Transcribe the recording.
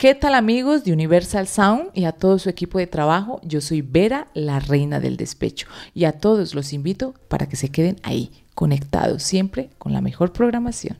¿Qué tal amigos de Universal Sound y a todo su equipo de trabajo? Yo soy Vera, la reina del despecho, y a todos los invito para que se queden ahí, conectados siempre con la mejor programación.